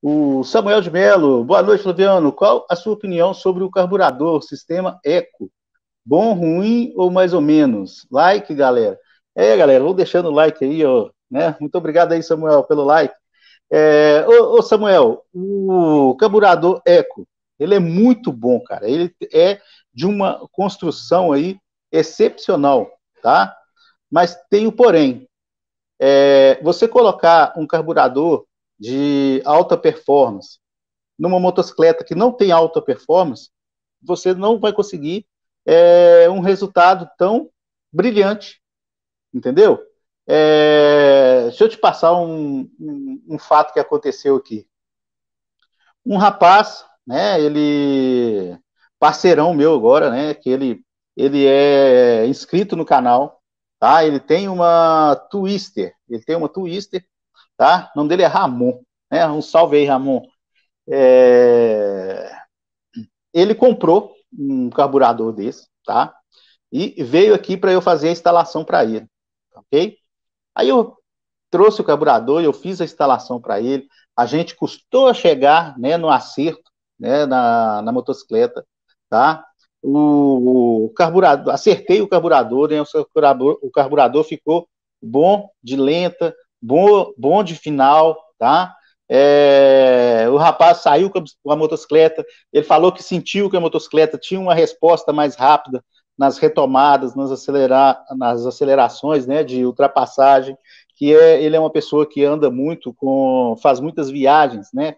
O Samuel de Melo, boa noite, Flaviano. Qual a sua opinião sobre o carburador, sistema Eco? Bom, ruim ou mais ou menos? Like, galera. É, galera, vou deixando o like aí, ó, né? Muito obrigado aí, Samuel, pelo like. É, ô, ô, Samuel, o carburador Eco, ele é muito bom, cara. Ele é de uma construção aí excepcional, tá? Mas tem o porém. É, você colocar um carburador de alta performance, numa motocicleta que não tem alta performance, você não vai conseguir é, um resultado tão brilhante, entendeu? É, deixa eu te passar um, um, um, fato que aconteceu aqui. Um rapaz, né? Ele parceirão meu agora, né? Que ele ele é inscrito no canal, tá? Ele tem uma Twister, ele tem uma Twister tá? O nome dele é Ramon, né? Um salve aí, Ramon. É... Ele comprou um carburador desse, tá? E veio aqui para eu fazer a instalação para ele, ok? Aí eu trouxe o carburador, eu fiz a instalação para ele. A gente custou a chegar, né, no acerto, né, na, na motocicleta, tá? O, o, carburador, acertei o carburador, né, o, carburador, o carburador ficou bom de lenta, bom, bom de final, tá? É, o rapaz saiu com a motocicleta, ele falou que sentiu que a motocicleta tinha uma resposta mais rápida nas retomadas, nas, acelerar, nas acelerações, né, de ultrapassagem, que é, ele é uma pessoa que anda muito com, faz muitas viagens, né,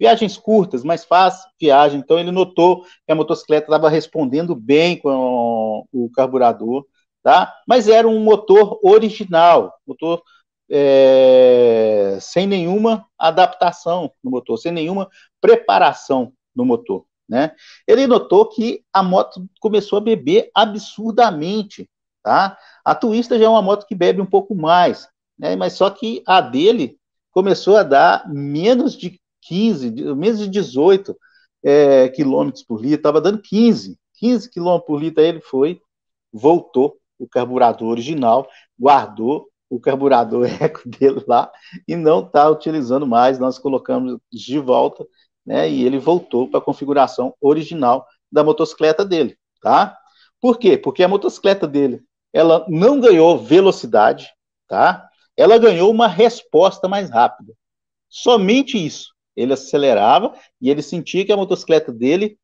viagens curtas, mas faz viagem, então ele notou que a motocicleta estava respondendo bem com o carburador, tá, mas era um motor original, motor é, sem nenhuma adaptação no motor, sem nenhuma preparação no motor. Né? Ele notou que a moto começou a beber absurdamente. Tá? A Twista já é uma moto que bebe um pouco mais, né? mas só que a dele começou a dar menos de 15, menos de 18 é, quilômetros por litro, estava dando 15, 15 quilômetros por litro, aí ele foi, voltou o carburador original, guardou o carburador eco dele lá e não está utilizando mais. Nós colocamos de volta, né? E ele voltou para a configuração original da motocicleta dele, tá? Por quê? Porque a motocicleta dele, ela não ganhou velocidade, tá? Ela ganhou uma resposta mais rápida. Somente isso. Ele acelerava e ele sentia que a motocicleta dele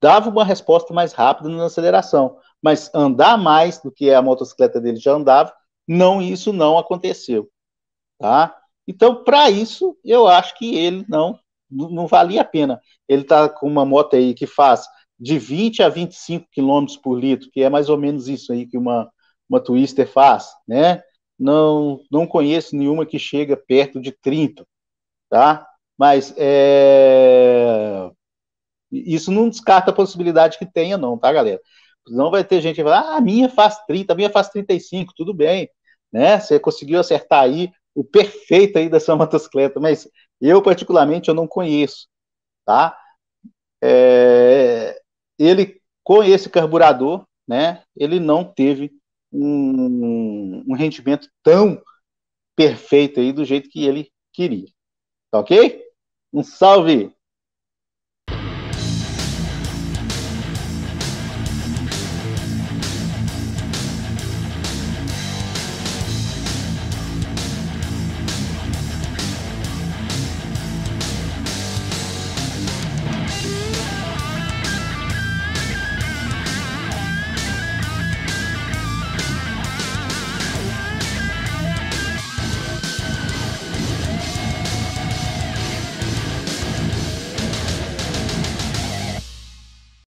dava uma resposta mais rápida na aceleração. Mas andar mais do que a motocicleta dele já andava, não, isso não aconteceu, tá? Então, para isso, eu acho que ele não não valia a pena. Ele está com uma moto aí que faz de 20 a 25 quilômetros por litro, que é mais ou menos isso aí que uma, uma Twister faz, né? Não, não conheço nenhuma que chega perto de 30, tá? Mas é... isso não descarta a possibilidade que tenha, não, tá, galera? Não vai ter gente que vai falar, ah, a minha faz 30, a minha faz 35, tudo bem né? Você conseguiu acertar aí o perfeito aí sua motocicleta, mas eu particularmente eu não conheço, tá? É, ele com esse carburador, né? Ele não teve um, um, rendimento tão perfeito aí do jeito que ele queria, tá ok? Um salve